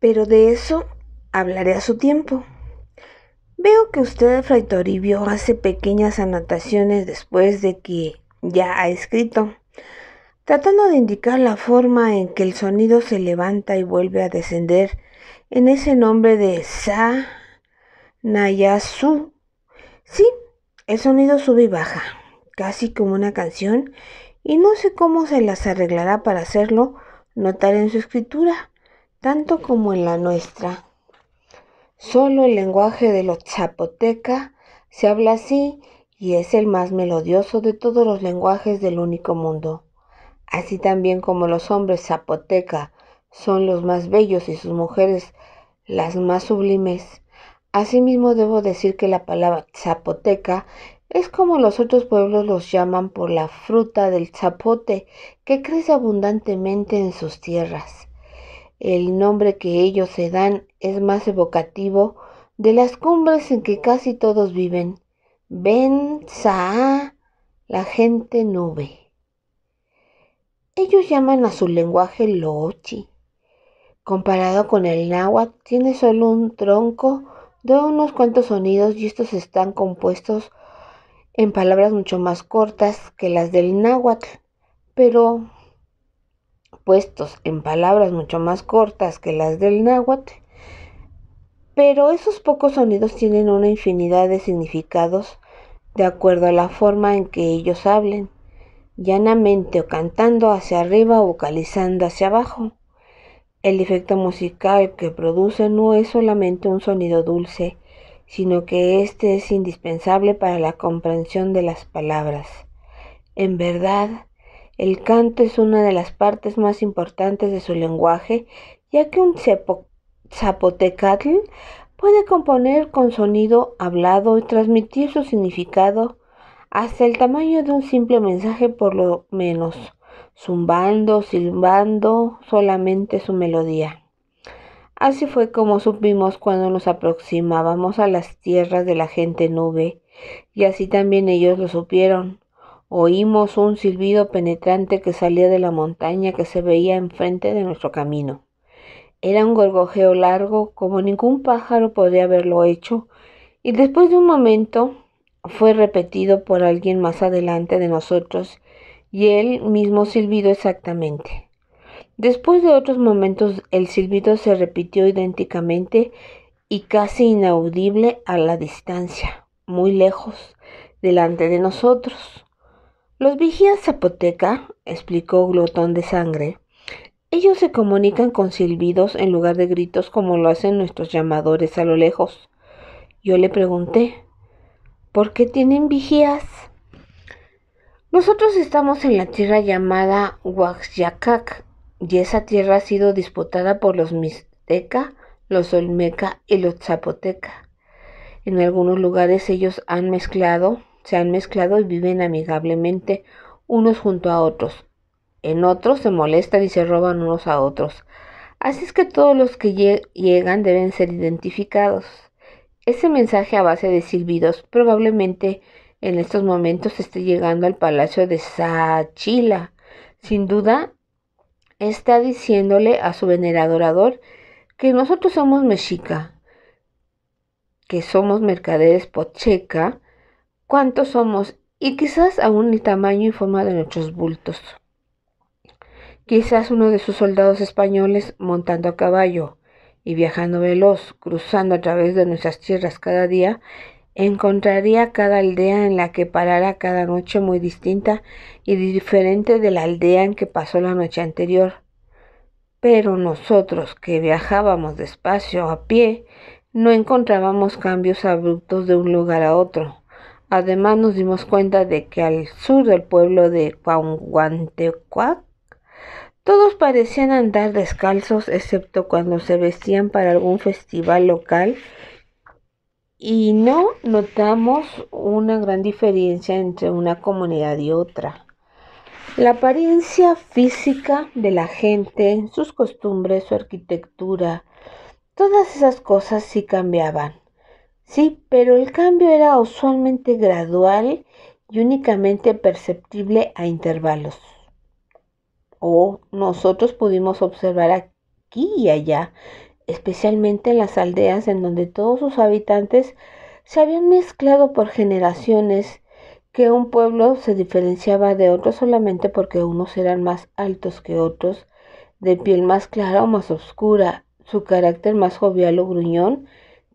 Pero de eso hablaré a su tiempo. Veo que usted, Fray Toribio, hace pequeñas anotaciones después de que ya ha escrito, tratando de indicar la forma en que el sonido se levanta y vuelve a descender en ese nombre de Sa Nayasu. Sí, el sonido sube y baja, casi como una canción, y no sé cómo se las arreglará para hacerlo notar en su escritura, tanto como en la nuestra. Solo el lenguaje de los Zapoteca se habla así y es el más melodioso de todos los lenguajes del único mundo. Así también como los hombres zapoteca son los más bellos y sus mujeres las más sublimes, asimismo debo decir que la palabra zapoteca es como los otros pueblos los llaman por la fruta del zapote que crece abundantemente en sus tierras. El nombre que ellos se dan es más evocativo de las cumbres en que casi todos viven. Ben Saá, la gente nube. Ellos llaman a su lenguaje Lochi. Comparado con el náhuatl, tiene solo un tronco de unos cuantos sonidos y estos están compuestos en palabras mucho más cortas que las del náhuatl, pero puestos en palabras mucho más cortas que las del náhuatl, pero esos pocos sonidos tienen una infinidad de significados de acuerdo a la forma en que ellos hablen, llanamente o cantando hacia arriba o vocalizando hacia abajo. El efecto musical que produce no es solamente un sonido dulce, sino que éste es indispensable para la comprensión de las palabras. En verdad, el canto es una de las partes más importantes de su lenguaje, ya que un zapotecatl puede componer con sonido hablado y transmitir su significado hasta el tamaño de un simple mensaje por lo menos, zumbando, silbando solamente su melodía. Así fue como supimos cuando nos aproximábamos a las tierras de la gente nube, y así también ellos lo supieron Oímos un silbido penetrante que salía de la montaña que se veía enfrente de nuestro camino. Era un gorgojeo largo, como ningún pájaro podía haberlo hecho, y después de un momento fue repetido por alguien más adelante de nosotros, y el mismo silbido exactamente. Después de otros momentos el silbido se repitió idénticamente y casi inaudible a la distancia, muy lejos, delante de nosotros. Los vigías zapoteca, explicó Glotón de Sangre, ellos se comunican con silbidos en lugar de gritos como lo hacen nuestros llamadores a lo lejos. Yo le pregunté, ¿por qué tienen vigías? Nosotros estamos en la tierra llamada Huaxyacac, y esa tierra ha sido disputada por los mixteca, los olmeca y los zapoteca. En algunos lugares ellos han mezclado se han mezclado y viven amigablemente unos junto a otros. En otros se molestan y se roban unos a otros. Así es que todos los que llegan deben ser identificados. Ese mensaje a base de silbidos probablemente en estos momentos esté llegando al palacio de Sachila. Sin duda, está diciéndole a su veneradorador que nosotros somos mexica, que somos mercaderes pocheca, cuántos somos y quizás aún el tamaño y forma de nuestros bultos. Quizás uno de sus soldados españoles montando a caballo y viajando veloz, cruzando a través de nuestras tierras cada día, encontraría cada aldea en la que parara cada noche muy distinta y diferente de la aldea en que pasó la noche anterior. Pero nosotros que viajábamos despacio a pie, no encontrábamos cambios abruptos de un lugar a otro. Además nos dimos cuenta de que al sur del pueblo de Cuauhuantecuac todos parecían andar descalzos excepto cuando se vestían para algún festival local y no notamos una gran diferencia entre una comunidad y otra. La apariencia física de la gente, sus costumbres, su arquitectura, todas esas cosas sí cambiaban. Sí, pero el cambio era usualmente gradual y únicamente perceptible a intervalos. O nosotros pudimos observar aquí y allá, especialmente en las aldeas en donde todos sus habitantes se habían mezclado por generaciones, que un pueblo se diferenciaba de otro solamente porque unos eran más altos que otros, de piel más clara o más oscura, su carácter más jovial o gruñón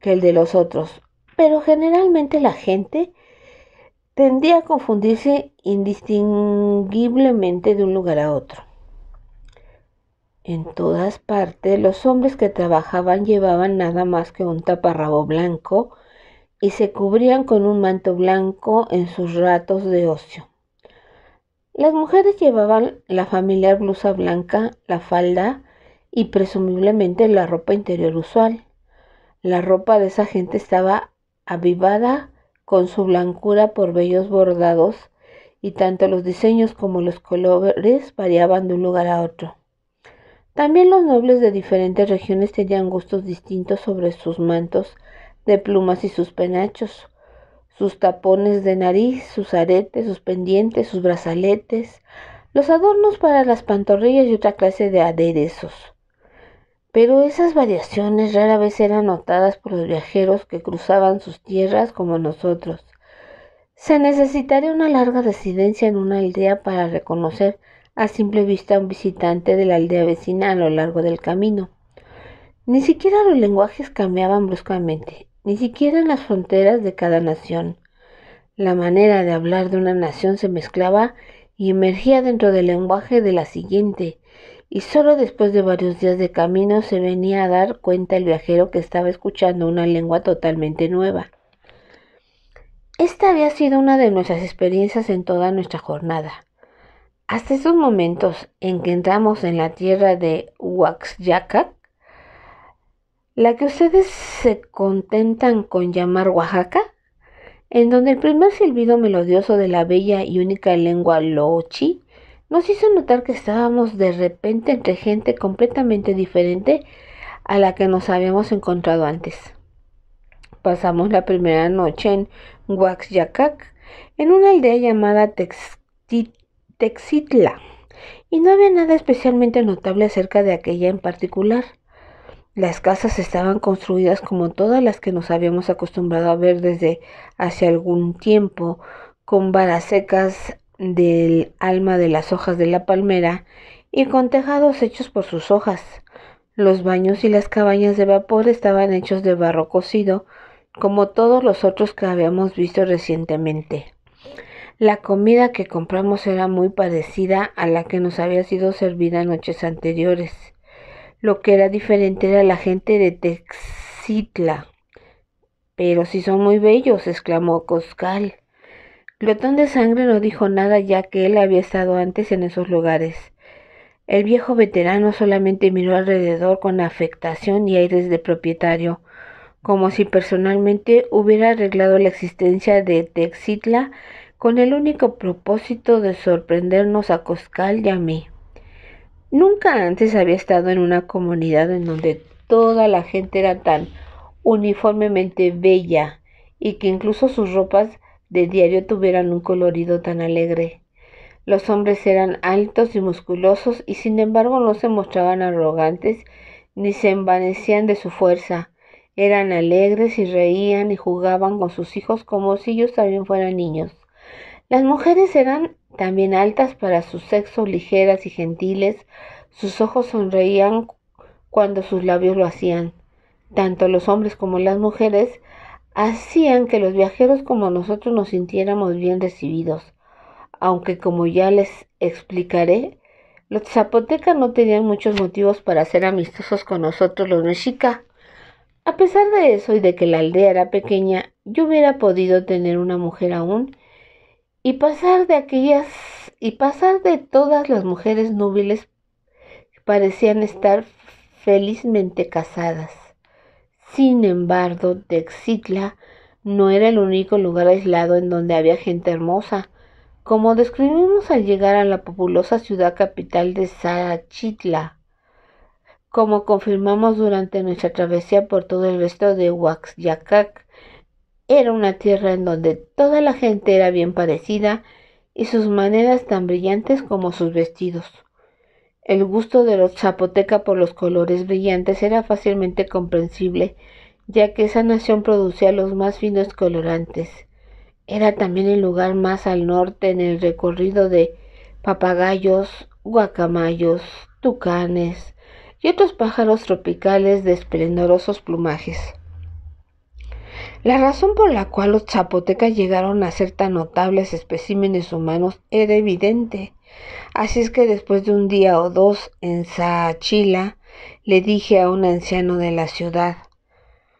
que el de los otros, pero generalmente la gente tendía a confundirse indistinguiblemente de un lugar a otro. En todas partes los hombres que trabajaban llevaban nada más que un taparrabo blanco y se cubrían con un manto blanco en sus ratos de ocio. Las mujeres llevaban la familiar blusa blanca, la falda y presumiblemente la ropa interior usual. La ropa de esa gente estaba avivada con su blancura por bellos bordados, y tanto los diseños como los colores variaban de un lugar a otro. También los nobles de diferentes regiones tenían gustos distintos sobre sus mantos de plumas y sus penachos, sus tapones de nariz, sus aretes, sus pendientes, sus brazaletes, los adornos para las pantorrillas y otra clase de aderezos pero esas variaciones rara vez eran notadas por los viajeros que cruzaban sus tierras como nosotros. Se necesitaría una larga residencia en una aldea para reconocer a simple vista a un visitante de la aldea vecina a lo largo del camino. Ni siquiera los lenguajes cambiaban bruscamente, ni siquiera en las fronteras de cada nación. La manera de hablar de una nación se mezclaba y emergía dentro del lenguaje de la siguiente, y solo después de varios días de camino se venía a dar cuenta el viajero que estaba escuchando una lengua totalmente nueva. Esta había sido una de nuestras experiencias en toda nuestra jornada. Hasta esos momentos en que entramos en la tierra de Oaxaca, la que ustedes se contentan con llamar Oaxaca, en donde el primer silbido melodioso de la bella y única lengua lochi nos hizo notar que estábamos de repente entre gente completamente diferente a la que nos habíamos encontrado antes. Pasamos la primera noche en Waxyacac, en una aldea llamada Texitla, y no había nada especialmente notable acerca de aquella en particular. Las casas estaban construidas como todas las que nos habíamos acostumbrado a ver desde hace algún tiempo, con varas secas del alma de las hojas de la palmera y con tejados hechos por sus hojas. Los baños y las cabañas de vapor estaban hechos de barro cocido, como todos los otros que habíamos visto recientemente. La comida que compramos era muy parecida a la que nos había sido servida noches anteriores. Lo que era diferente era la gente de Texitla. Pero si son muy bellos, exclamó Coscal botón de sangre no dijo nada ya que él había estado antes en esos lugares. El viejo veterano solamente miró alrededor con afectación y aires de propietario, como si personalmente hubiera arreglado la existencia de Texitla con el único propósito de sorprendernos a Coscal y a mí. Nunca antes había estado en una comunidad en donde toda la gente era tan uniformemente bella y que incluso sus ropas de diario tuvieran un colorido tan alegre. Los hombres eran altos y musculosos y sin embargo no se mostraban arrogantes ni se envanecían de su fuerza. Eran alegres y reían y jugaban con sus hijos como si ellos también fueran niños. Las mujeres eran también altas para su sexo, ligeras y gentiles. Sus ojos sonreían cuando sus labios lo hacían. Tanto los hombres como las mujeres hacían que los viajeros como nosotros nos sintiéramos bien recibidos, aunque como ya les explicaré, los zapotecas no tenían muchos motivos para ser amistosos con nosotros los mexicas. A pesar de eso y de que la aldea era pequeña, yo hubiera podido tener una mujer aún y pasar de aquellas y pasar de todas las mujeres núbiles parecían estar felizmente casadas. Sin embargo, Texitla no era el único lugar aislado en donde había gente hermosa. Como describimos al llegar a la populosa ciudad capital de Sarachitla, como confirmamos durante nuestra travesía por todo el resto de Huaxyacac, era una tierra en donde toda la gente era bien parecida y sus maneras tan brillantes como sus vestidos. El gusto de los zapoteca por los colores brillantes era fácilmente comprensible, ya que esa nación producía los más finos colorantes. Era también el lugar más al norte en el recorrido de papagayos, guacamayos, tucanes y otros pájaros tropicales de esplendorosos plumajes. La razón por la cual los zapotecas llegaron a ser tan notables especímenes humanos era evidente Así es que después de un día o dos en Saachila, le dije a un anciano de la ciudad,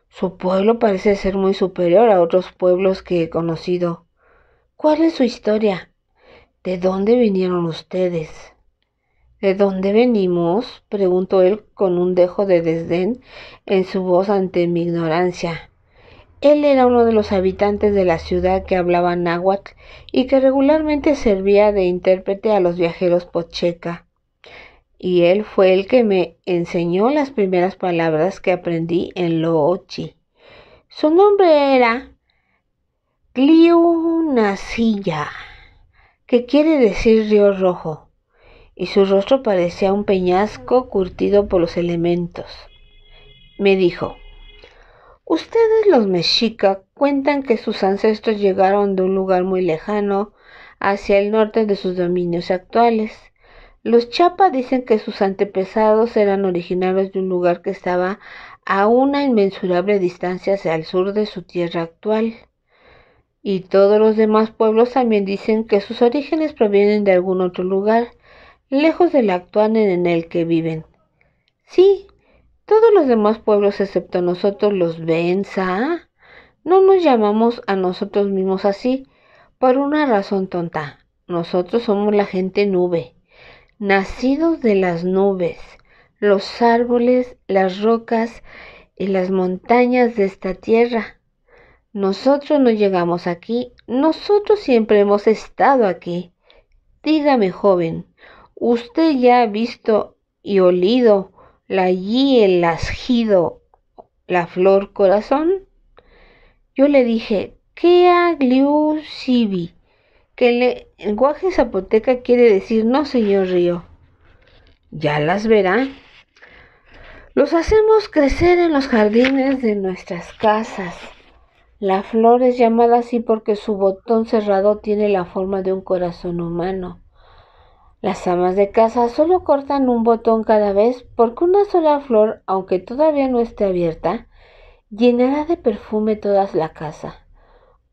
su pueblo parece ser muy superior a otros pueblos que he conocido. ¿Cuál es su historia? ¿De dónde vinieron ustedes? ¿De dónde venimos? preguntó él con un dejo de desdén en su voz ante mi ignorancia. Él era uno de los habitantes de la ciudad que hablaba náhuatl y que regularmente servía de intérprete a los viajeros pocheca. Y él fue el que me enseñó las primeras palabras que aprendí en Loochi. Su nombre era Cliunasilla, que quiere decir río rojo, y su rostro parecía un peñasco curtido por los elementos. Me dijo, Ustedes los mexicas cuentan que sus ancestros llegaron de un lugar muy lejano hacia el norte de sus dominios actuales. Los Chapa dicen que sus antepasados eran originarios de un lugar que estaba a una inmensurable distancia hacia el sur de su tierra actual. Y todos los demás pueblos también dicen que sus orígenes provienen de algún otro lugar, lejos del actual en el que viven. Sí, todos los demás pueblos excepto nosotros los ven, No nos llamamos a nosotros mismos así, por una razón tonta. Nosotros somos la gente nube, nacidos de las nubes, los árboles, las rocas y las montañas de esta tierra. Nosotros no llegamos aquí, nosotros siempre hemos estado aquí. Dígame, joven, ¿usted ya ha visto y olido la allí el asgido, la flor corazón. Yo le dije, ¿qué agliu sibi? Que el lenguaje zapoteca quiere decir no, señor Río. Ya las verá. Los hacemos crecer en los jardines de nuestras casas. La flor es llamada así porque su botón cerrado tiene la forma de un corazón humano. Las amas de casa solo cortan un botón cada vez porque una sola flor, aunque todavía no esté abierta, llenará de perfume toda la casa.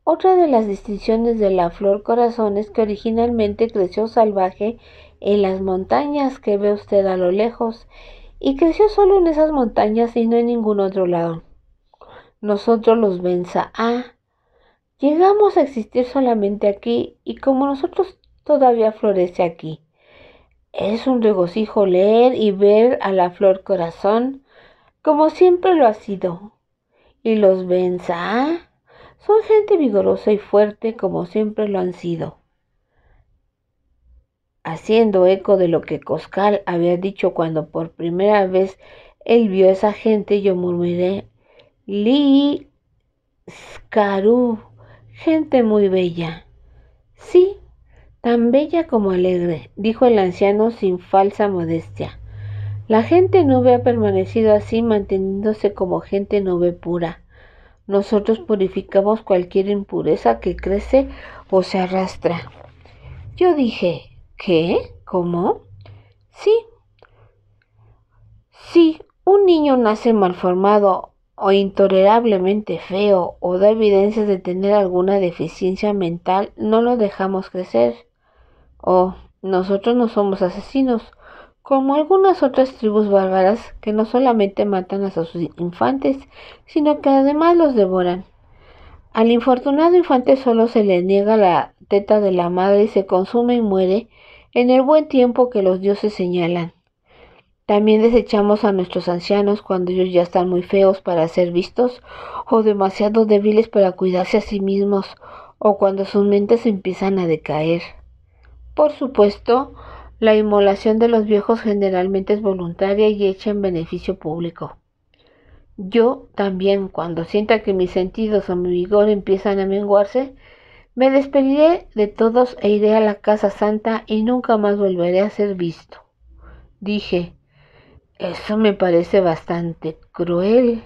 Otra de las distinciones de la flor corazón es que originalmente creció salvaje en las montañas que ve usted a lo lejos y creció solo en esas montañas y no en ningún otro lado. Nosotros los Benza A llegamos a existir solamente aquí y como nosotros todavía florece aquí. Es un regocijo leer y ver a la flor corazón, como siempre lo ha sido. Y los Benza ¿ah? son gente vigorosa y fuerte, como siempre lo han sido. Haciendo eco de lo que Coscal había dicho cuando por primera vez él vio a esa gente, yo murmuré, Li Skaru, gente muy bella. Sí, Tan bella como alegre, dijo el anciano sin falsa modestia. La gente nube ha permanecido así manteniéndose como gente nube pura. Nosotros purificamos cualquier impureza que crece o se arrastra. Yo dije, ¿qué? ¿Cómo? Sí. si un niño nace malformado o intolerablemente feo o da evidencias de tener alguna deficiencia mental, no lo dejamos crecer. Oh, nosotros no somos asesinos, como algunas otras tribus bárbaras que no solamente matan a sus infantes, sino que además los devoran. Al infortunado infante solo se le niega la teta de la madre y se consume y muere en el buen tiempo que los dioses señalan. También desechamos a nuestros ancianos cuando ellos ya están muy feos para ser vistos o demasiado débiles para cuidarse a sí mismos o cuando sus mentes empiezan a decaer. Por supuesto, la inmolación de los viejos generalmente es voluntaria y hecha en beneficio público. Yo también, cuando sienta que mis sentidos o mi vigor empiezan a menguarse, me despediré de todos e iré a la casa santa y nunca más volveré a ser visto. Dije, eso me parece bastante cruel.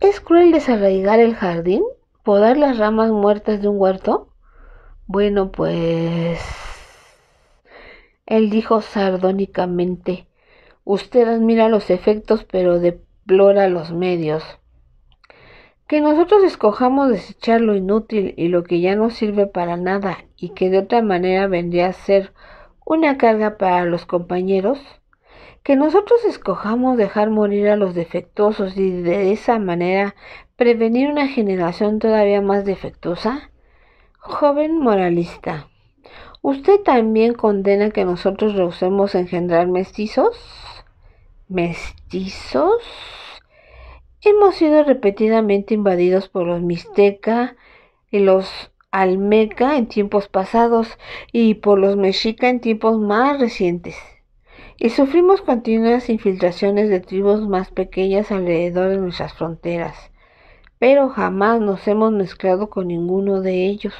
¿Es cruel desarraigar el jardín? ¿Podar las ramas muertas de un huerto? Bueno, pues... Él dijo sardónicamente, usted admira los efectos pero deplora los medios. Que nosotros escojamos desechar lo inútil y lo que ya no sirve para nada y que de otra manera vendría a ser una carga para los compañeros. Que nosotros escojamos dejar morir a los defectuosos y de esa manera prevenir una generación todavía más defectuosa. Joven moralista, ¿usted también condena que nosotros rehusemos engendrar mestizos? ¿Mestizos? Hemos sido repetidamente invadidos por los mixteca y los almeca en tiempos pasados y por los mexica en tiempos más recientes. Y sufrimos continuas infiltraciones de tribus más pequeñas alrededor de nuestras fronteras pero jamás nos hemos mezclado con ninguno de ellos.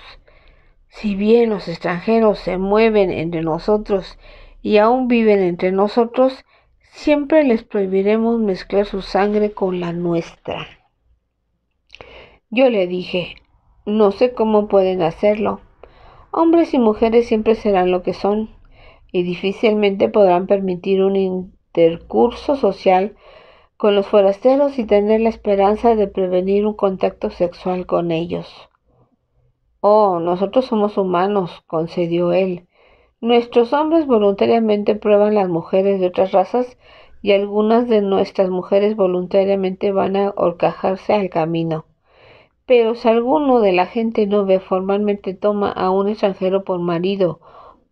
Si bien los extranjeros se mueven entre nosotros y aún viven entre nosotros, siempre les prohibiremos mezclar su sangre con la nuestra. Yo le dije, no sé cómo pueden hacerlo. Hombres y mujeres siempre serán lo que son, y difícilmente podrán permitir un intercurso social con los forasteros y tener la esperanza de prevenir un contacto sexual con ellos. Oh, nosotros somos humanos, concedió él. Nuestros hombres voluntariamente prueban las mujeres de otras razas y algunas de nuestras mujeres voluntariamente van a horcajarse al camino. Pero si alguno de la gente nube formalmente toma a un extranjero por marido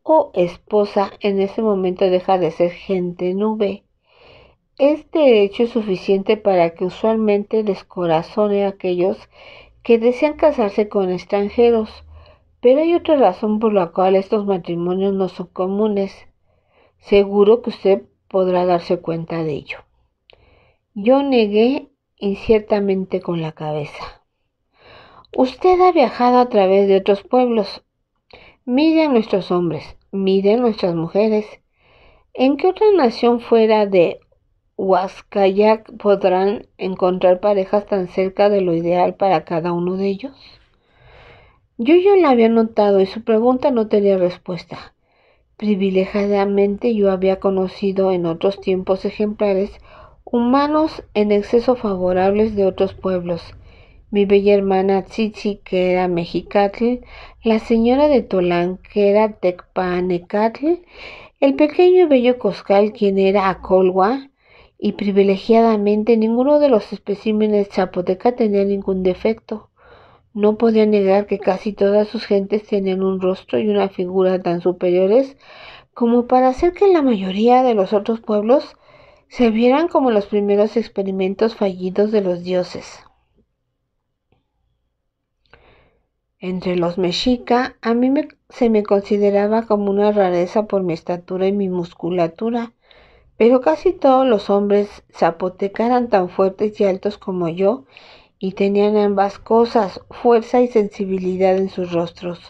o esposa, en ese momento deja de ser gente nube este hecho es suficiente para que usualmente descorazone a aquellos que desean casarse con extranjeros, pero hay otra razón por la cual estos matrimonios no son comunes. Seguro que usted podrá darse cuenta de ello. Yo negué inciertamente con la cabeza. Usted ha viajado a través de otros pueblos. Mire a nuestros hombres, mire a nuestras mujeres. ¿En qué otra nación fuera de Huascayac podrán encontrar parejas tan cerca de lo ideal para cada uno de ellos? Yo ya la había notado y su pregunta no tenía respuesta. Privilegiadamente yo había conocido en otros tiempos ejemplares humanos en exceso favorables de otros pueblos. Mi bella hermana Tzitzi que era mexicatl, la señora de Tolán, que era tecpanecatl, el pequeño y bello Coscal, quien era Acolhua y privilegiadamente ninguno de los especímenes Chapoteca tenía ningún defecto. No podía negar que casi todas sus gentes tenían un rostro y una figura tan superiores como para hacer que la mayoría de los otros pueblos se vieran como los primeros experimentos fallidos de los dioses. Entre los mexica, a mí se me consideraba como una rareza por mi estatura y mi musculatura, pero casi todos los hombres eran tan fuertes y altos como yo, y tenían ambas cosas, fuerza y sensibilidad en sus rostros.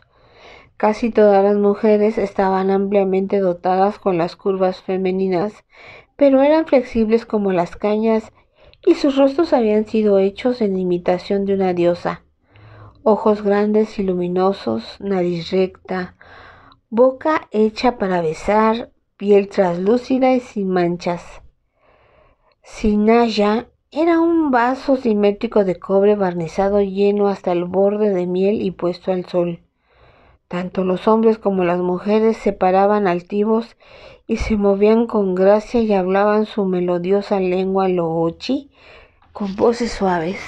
Casi todas las mujeres estaban ampliamente dotadas con las curvas femeninas, pero eran flexibles como las cañas, y sus rostros habían sido hechos en imitación de una diosa. Ojos grandes y luminosos, nariz recta, boca hecha para besar, piel traslúcida y sin manchas. Sinaya era un vaso simétrico de cobre barnizado lleno hasta el borde de miel y puesto al sol. Tanto los hombres como las mujeres se paraban altivos y se movían con gracia y hablaban su melodiosa lengua loochi con voces suaves.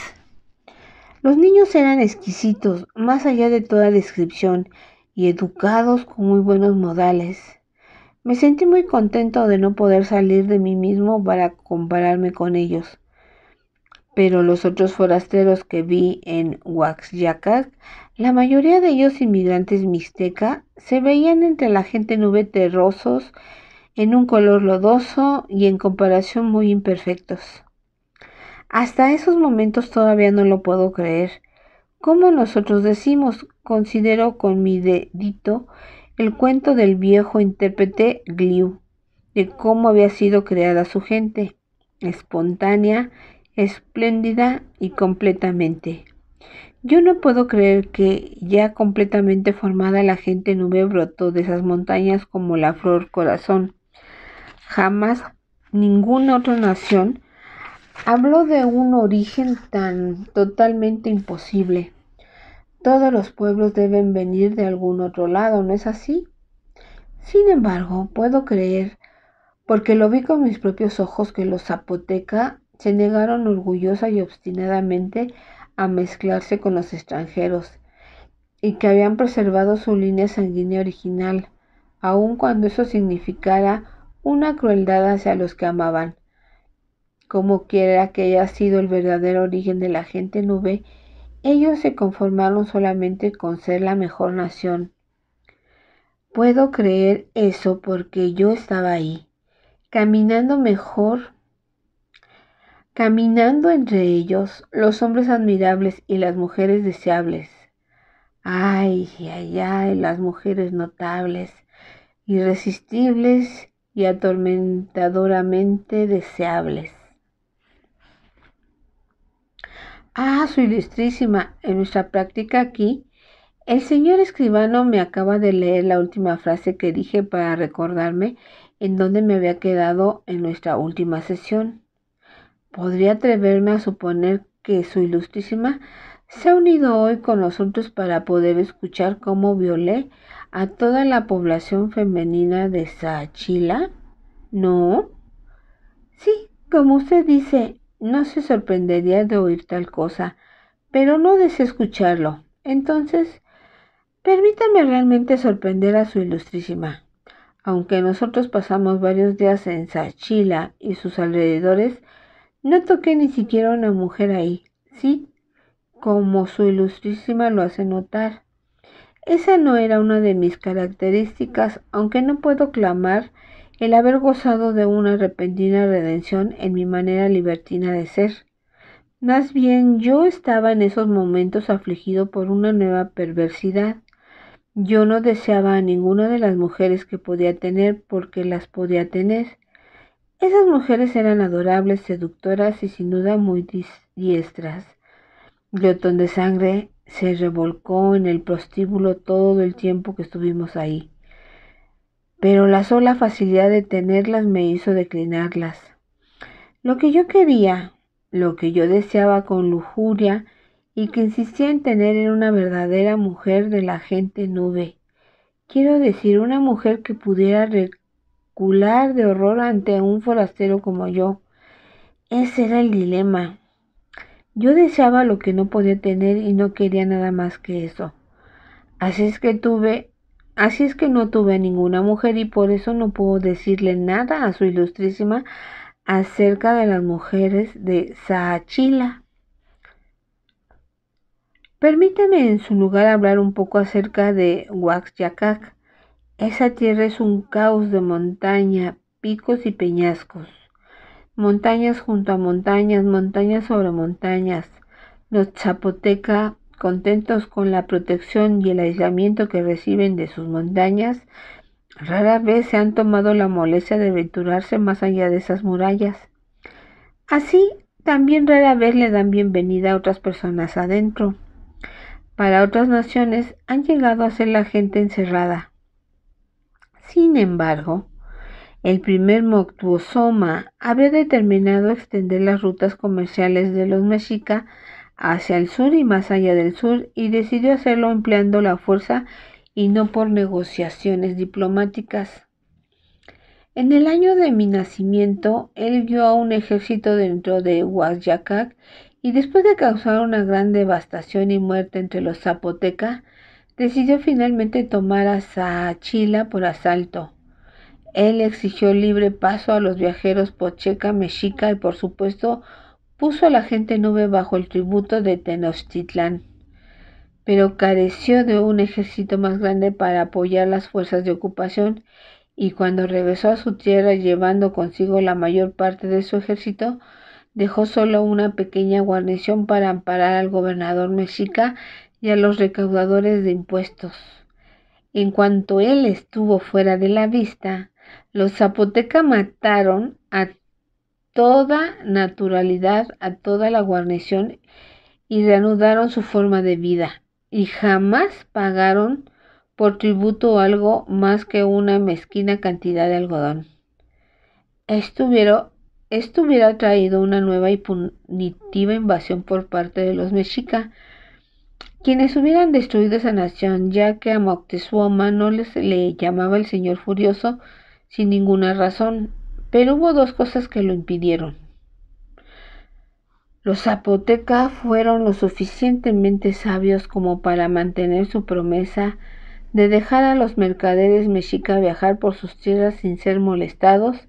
Los niños eran exquisitos, más allá de toda descripción, y educados con muy buenos modales. Me sentí muy contento de no poder salir de mí mismo para compararme con ellos. Pero los otros forasteros que vi en Oaxaca, la mayoría de ellos inmigrantes mixteca, se veían entre la gente nube terrosos, en un color lodoso y en comparación muy imperfectos. Hasta esos momentos todavía no lo puedo creer. Como nosotros decimos, considero con mi dedito el cuento del viejo intérprete Gliu, de cómo había sido creada su gente, espontánea, espléndida y completamente. Yo no puedo creer que ya completamente formada la gente nube brotó de esas montañas como la flor corazón. Jamás ninguna otra nación habló de un origen tan totalmente imposible. Todos los pueblos deben venir de algún otro lado, ¿no es así? Sin embargo, puedo creer, porque lo vi con mis propios ojos, que los zapoteca se negaron orgullosa y obstinadamente a mezclarse con los extranjeros, y que habían preservado su línea sanguínea original, aun cuando eso significara una crueldad hacia los que amaban. Como quiera que haya sido el verdadero origen de la gente nube, ellos se conformaron solamente con ser la mejor nación. Puedo creer eso porque yo estaba ahí, caminando mejor. Caminando entre ellos, los hombres admirables y las mujeres deseables. Ay, ay, ay, las mujeres notables, irresistibles y atormentadoramente deseables. Ah, su ilustrísima, en nuestra práctica aquí, el señor escribano me acaba de leer la última frase que dije para recordarme en dónde me había quedado en nuestra última sesión. Podría atreverme a suponer que su ilustrísima se ha unido hoy con nosotros para poder escuchar cómo violé a toda la población femenina de Sachila. ¿No? Sí, como usted dice, no se sorprendería de oír tal cosa, pero no desea escucharlo. Entonces, permítame realmente sorprender a su ilustrísima. Aunque nosotros pasamos varios días en Sachila y sus alrededores, no toqué ni siquiera una mujer ahí, ¿sí? Como su ilustrísima lo hace notar. Esa no era una de mis características, aunque no puedo clamar el haber gozado de una repentina redención en mi manera libertina de ser. Más bien yo estaba en esos momentos afligido por una nueva perversidad. Yo no deseaba a ninguna de las mujeres que podía tener porque las podía tener. Esas mujeres eran adorables, seductoras y sin duda muy diestras. Glotón de sangre se revolcó en el prostíbulo todo el tiempo que estuvimos ahí pero la sola facilidad de tenerlas me hizo declinarlas. Lo que yo quería, lo que yo deseaba con lujuria y que insistía en tener era una verdadera mujer de la gente nube. Quiero decir, una mujer que pudiera recular de horror ante un forastero como yo. Ese era el dilema. Yo deseaba lo que no podía tener y no quería nada más que eso. Así es que tuve Así es que no tuve a ninguna mujer y por eso no puedo decirle nada a su ilustrísima acerca de las mujeres de Saachila. Permítame en su lugar hablar un poco acerca de Waxyacac. Esa tierra es un caos de montaña, picos y peñascos. Montañas junto a montañas, montañas sobre montañas. Los Chapoteca contentos con la protección y el aislamiento que reciben de sus montañas, rara vez se han tomado la molestia de aventurarse más allá de esas murallas. Así, también rara vez le dan bienvenida a otras personas adentro. Para otras naciones han llegado a ser la gente encerrada. Sin embargo, el primer Moctuosoma había determinado extender las rutas comerciales de los Mexica hacia el sur y más allá del sur y decidió hacerlo empleando la fuerza y no por negociaciones diplomáticas. En el año de mi nacimiento, él guió a un ejército dentro de Huayacac y después de causar una gran devastación y muerte entre los zapotecas, decidió finalmente tomar a Saachila por asalto. Él exigió libre paso a los viajeros pocheca, mexica y por supuesto puso a la gente nube bajo el tributo de Tenochtitlán, pero careció de un ejército más grande para apoyar las fuerzas de ocupación y cuando regresó a su tierra llevando consigo la mayor parte de su ejército, dejó solo una pequeña guarnición para amparar al gobernador mexica y a los recaudadores de impuestos. En cuanto él estuvo fuera de la vista, los zapotecas mataron a toda naturalidad a toda la guarnición y reanudaron su forma de vida, y jamás pagaron por tributo algo más que una mezquina cantidad de algodón. Esto hubiera, traído una nueva y punitiva invasión por parte de los mexicas, quienes hubieran destruido esa nación, ya que a Moctezuma no les le llamaba el señor furioso sin ninguna razón, pero hubo dos cosas que lo impidieron. Los zapotecas fueron lo suficientemente sabios como para mantener su promesa de dejar a los mercaderes mexica viajar por sus tierras sin ser molestados,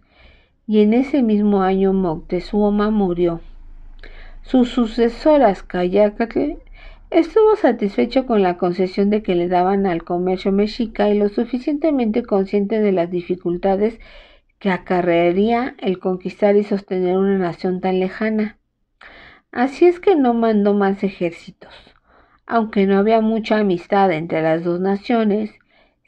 y en ese mismo año Moctezuma murió. Su sucesoras, Cayacatl, estuvo satisfecho con la concesión de que le daban al comercio mexica y lo suficientemente consciente de las dificultades que acarrearía el conquistar y sostener una nación tan lejana. Así es que no mandó más ejércitos. Aunque no había mucha amistad entre las dos naciones,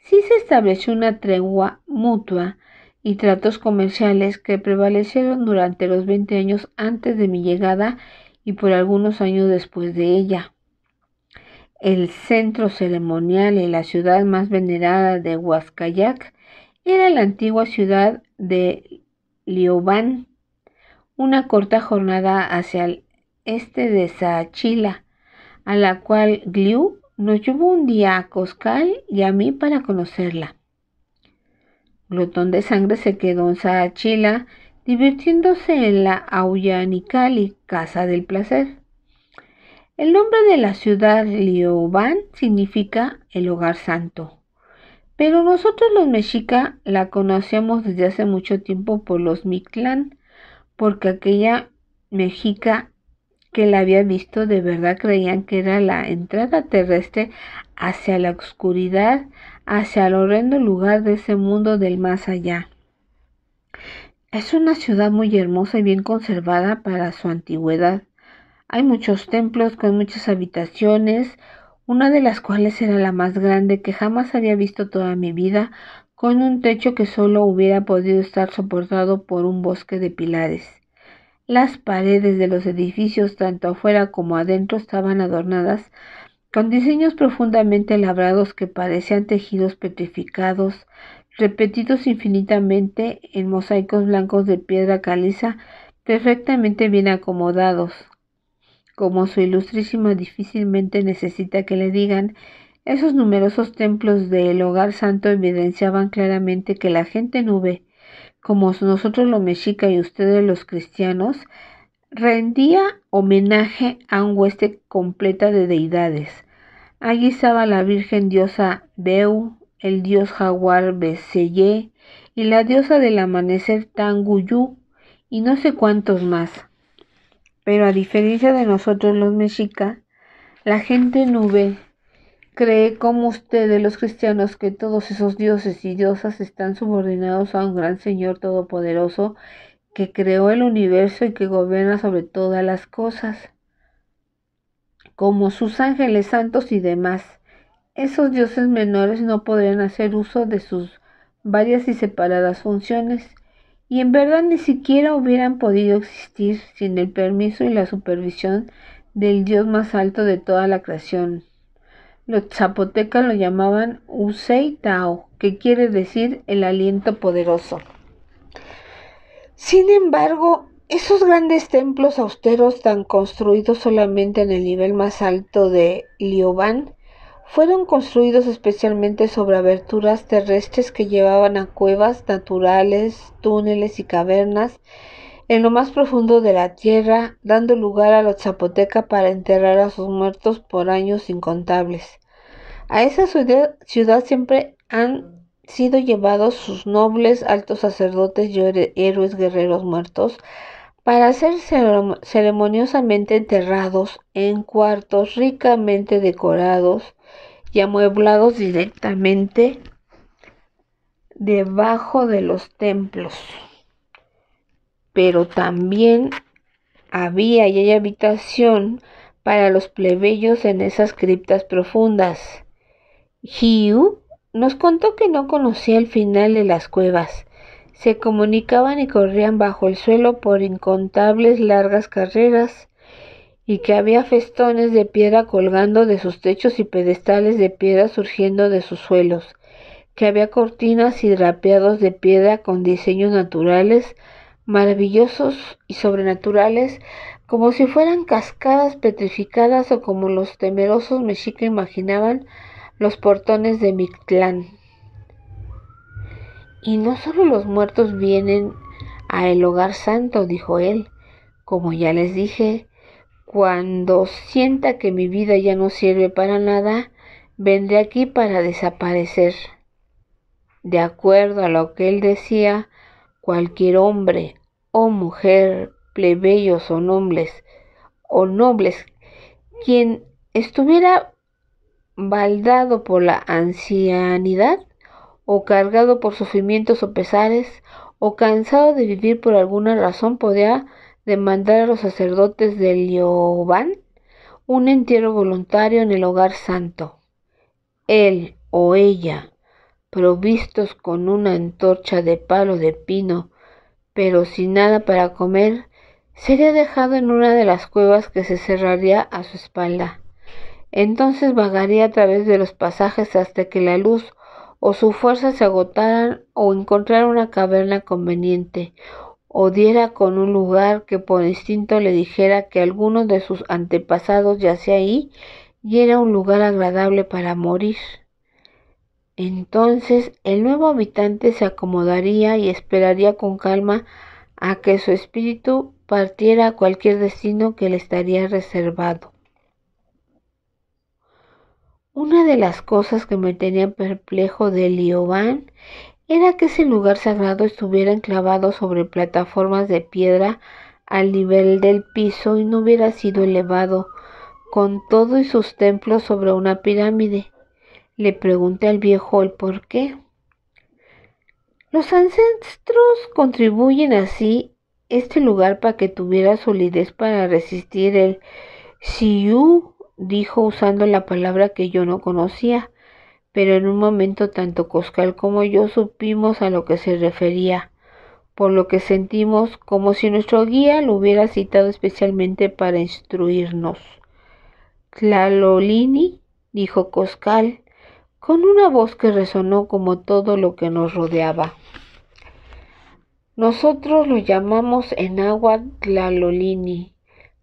sí se estableció una tregua mutua y tratos comerciales que prevalecieron durante los 20 años antes de mi llegada y por algunos años después de ella. El centro ceremonial y la ciudad más venerada de Huascayac era la antigua ciudad de Lioban, una corta jornada hacia el este de Saachila, a la cual Gliu nos llevó un día a Coscal y a mí para conocerla. Glotón de Sangre se quedó en Saachila, divirtiéndose en la Auyanicali, Casa del Placer. El nombre de la ciudad Lioban significa el hogar santo. Pero nosotros los mexica la conocemos desde hace mucho tiempo por los Mictlán, porque aquella mexica que la había visto de verdad creían que era la entrada terrestre hacia la oscuridad, hacia el horrendo lugar de ese mundo del más allá. Es una ciudad muy hermosa y bien conservada para su antigüedad. Hay muchos templos con muchas habitaciones, una de las cuales era la más grande que jamás había visto toda mi vida, con un techo que solo hubiera podido estar soportado por un bosque de pilares. Las paredes de los edificios, tanto afuera como adentro, estaban adornadas con diseños profundamente labrados que parecían tejidos petrificados, repetidos infinitamente en mosaicos blancos de piedra caliza, perfectamente bien acomodados, como su ilustrísima difícilmente necesita que le digan, esos numerosos templos del hogar santo evidenciaban claramente que la gente nube, como nosotros los mexica y ustedes los cristianos, rendía homenaje a un hueste completa de deidades. Allí estaba la Virgen diosa Beu, el dios jaguar Beseye y la diosa del amanecer Tanguyú y no sé cuántos más. Pero a diferencia de nosotros los mexicas, la gente nube cree como ustedes los cristianos que todos esos dioses y diosas están subordinados a un gran Señor Todopoderoso que creó el universo y que gobierna sobre todas las cosas, como sus ángeles santos y demás. Esos dioses menores no podrían hacer uso de sus varias y separadas funciones y en verdad ni siquiera hubieran podido existir sin el permiso y la supervisión del dios más alto de toda la creación. Los zapotecas lo llamaban Usei que quiere decir el aliento poderoso. Sin embargo, esos grandes templos austeros tan construidos solamente en el nivel más alto de Liobán, fueron construidos especialmente sobre aberturas terrestres que llevaban a cuevas naturales, túneles y cavernas en lo más profundo de la tierra, dando lugar a la chapoteca para enterrar a sus muertos por años incontables. A esa ciudad siempre han sido llevados sus nobles, altos sacerdotes y héroes guerreros muertos para ser ceremoniosamente enterrados en cuartos ricamente decorados y amueblados directamente debajo de los templos. Pero también había y hay habitación para los plebeyos en esas criptas profundas. Hiu nos contó que no conocía el final de las cuevas. Se comunicaban y corrían bajo el suelo por incontables largas carreras y que había festones de piedra colgando de sus techos y pedestales de piedra surgiendo de sus suelos, que había cortinas y drapeados de piedra con diseños naturales, maravillosos y sobrenaturales, como si fueran cascadas petrificadas o como los temerosos mexicanos imaginaban los portones de Mictlán. Y no solo los muertos vienen a el hogar santo, dijo él, como ya les dije, cuando sienta que mi vida ya no sirve para nada, vendré aquí para desaparecer. De acuerdo a lo que él decía, cualquier hombre o mujer, plebeyos o nobles, o nobles, quien estuviera baldado por la ancianidad, o cargado por sufrimientos o pesares, o cansado de vivir por alguna razón, podía de mandar a los sacerdotes de Liobán un entierro voluntario en el hogar santo. Él o ella, provistos con una antorcha de palo de pino, pero sin nada para comer, sería dejado en una de las cuevas que se cerraría a su espalda. Entonces vagaría a través de los pasajes hasta que la luz o su fuerza se agotaran o encontrara una caverna conveniente o diera con un lugar que por instinto le dijera que alguno de sus antepasados yacía ahí y era un lugar agradable para morir. Entonces el nuevo habitante se acomodaría y esperaría con calma a que su espíritu partiera a cualquier destino que le estaría reservado. Una de las cosas que me tenía perplejo de Liobán era que ese lugar sagrado estuviera enclavado sobre plataformas de piedra al nivel del piso y no hubiera sido elevado, con todo y sus templos sobre una pirámide. Le pregunté al viejo el por qué. Los ancestros contribuyen así este lugar para que tuviera solidez para resistir el Siu, dijo usando la palabra que yo no conocía pero en un momento tanto Coscal como yo supimos a lo que se refería, por lo que sentimos como si nuestro guía lo hubiera citado especialmente para instruirnos. Tlalolini, dijo Coscal, con una voz que resonó como todo lo que nos rodeaba. Nosotros lo llamamos en agua Tlalolini.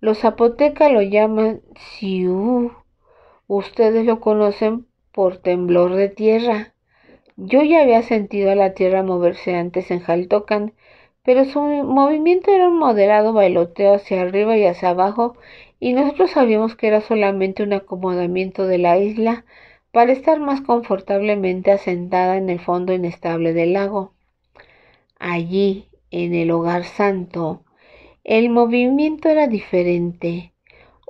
Los zapotecas lo llaman Siú. Ustedes lo conocen por temblor de tierra. Yo ya había sentido a la tierra moverse antes en Jaltocan, pero su movimiento era un moderado bailoteo hacia arriba y hacia abajo, y nosotros sabíamos que era solamente un acomodamiento de la isla para estar más confortablemente asentada en el fondo inestable del lago. Allí, en el hogar santo, el movimiento era diferente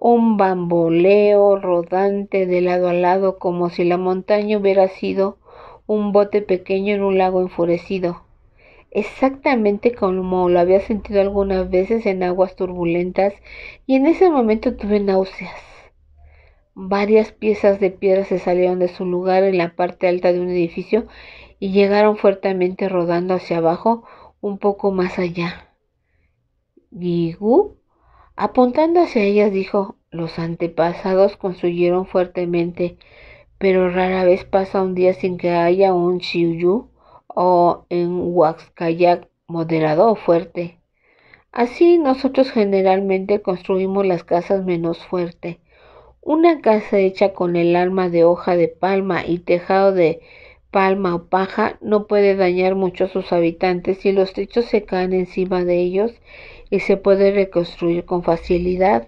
un bamboleo rodante de lado a lado como si la montaña hubiera sido un bote pequeño en un lago enfurecido, exactamente como lo había sentido algunas veces en aguas turbulentas y en ese momento tuve náuseas. Varias piezas de piedra se salieron de su lugar en la parte alta de un edificio y llegaron fuertemente rodando hacia abajo un poco más allá. ¿Gigú? Apuntando hacia ellas dijo, los antepasados construyeron fuertemente, pero rara vez pasa un día sin que haya un chiyu o un Huaxcayac moderado o fuerte. Así nosotros generalmente construimos las casas menos fuerte. Una casa hecha con el alma de hoja de palma y tejado de palma o paja no puede dañar mucho a sus habitantes si los techos se caen encima de ellos y se puede reconstruir con facilidad.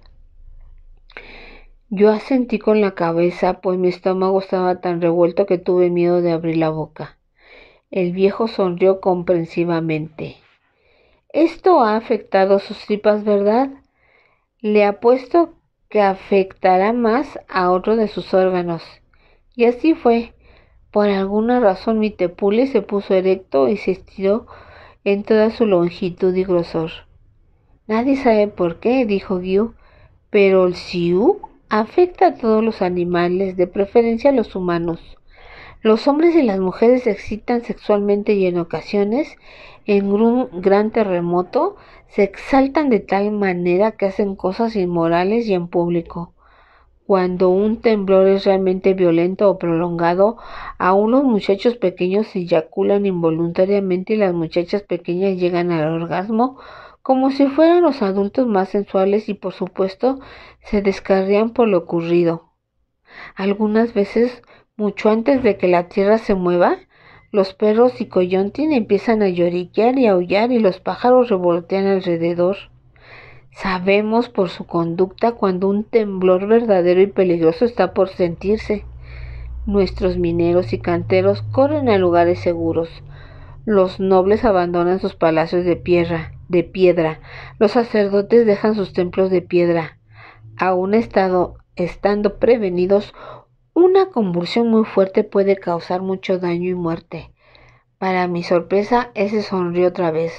Yo asentí con la cabeza, pues mi estómago estaba tan revuelto que tuve miedo de abrir la boca. El viejo sonrió comprensivamente. Esto ha afectado sus tripas, ¿verdad? Le apuesto que afectará más a otro de sus órganos. Y así fue. Por alguna razón mi tepule se puso erecto y se estiró en toda su longitud y grosor. Nadie sabe por qué, dijo Gyu, pero el Siu afecta a todos los animales, de preferencia a los humanos. Los hombres y las mujeres se excitan sexualmente y en ocasiones, en un gran terremoto, se exaltan de tal manera que hacen cosas inmorales y en público. Cuando un temblor es realmente violento o prolongado, a unos muchachos pequeños se eyaculan involuntariamente y las muchachas pequeñas llegan al orgasmo como si fueran los adultos más sensuales y por supuesto se descarrían por lo ocurrido. Algunas veces, mucho antes de que la tierra se mueva, los perros y collontin empiezan a lloriquear y aullar y los pájaros revolotean alrededor. Sabemos por su conducta cuando un temblor verdadero y peligroso está por sentirse. Nuestros mineros y canteros corren a lugares seguros. Los nobles abandonan sus palacios de piedra de piedra. Los sacerdotes dejan sus templos de piedra. Aún estado, estando prevenidos, una convulsión muy fuerte puede causar mucho daño y muerte. Para mi sorpresa, ese sonrió otra vez.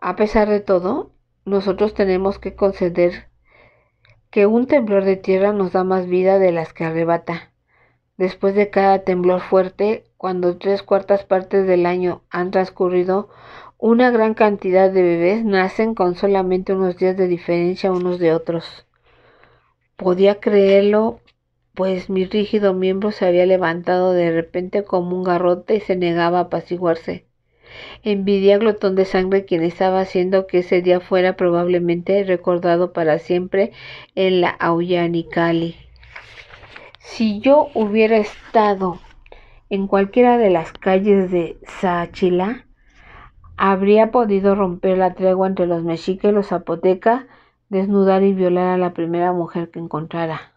A pesar de todo, nosotros tenemos que conceder que un temblor de tierra nos da más vida de las que arrebata. Después de cada temblor fuerte, cuando tres cuartas partes del año han transcurrido, una gran cantidad de bebés nacen con solamente unos días de diferencia unos de otros. Podía creerlo, pues mi rígido miembro se había levantado de repente como un garrote y se negaba a apaciguarse. Envidia glotón de sangre quien estaba haciendo que ese día fuera probablemente recordado para siempre en la Aullanicali. Si yo hubiera estado en cualquiera de las calles de Sáchila, habría podido romper la tregua entre los mexicas y los zapotecas, desnudar y violar a la primera mujer que encontrara.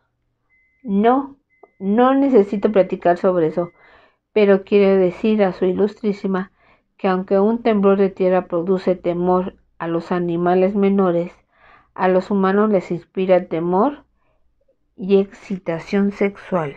No, no necesito platicar sobre eso, pero quiero decir a su ilustrísima que aunque un temblor de tierra produce temor a los animales menores, a los humanos les inspira temor y excitación sexual.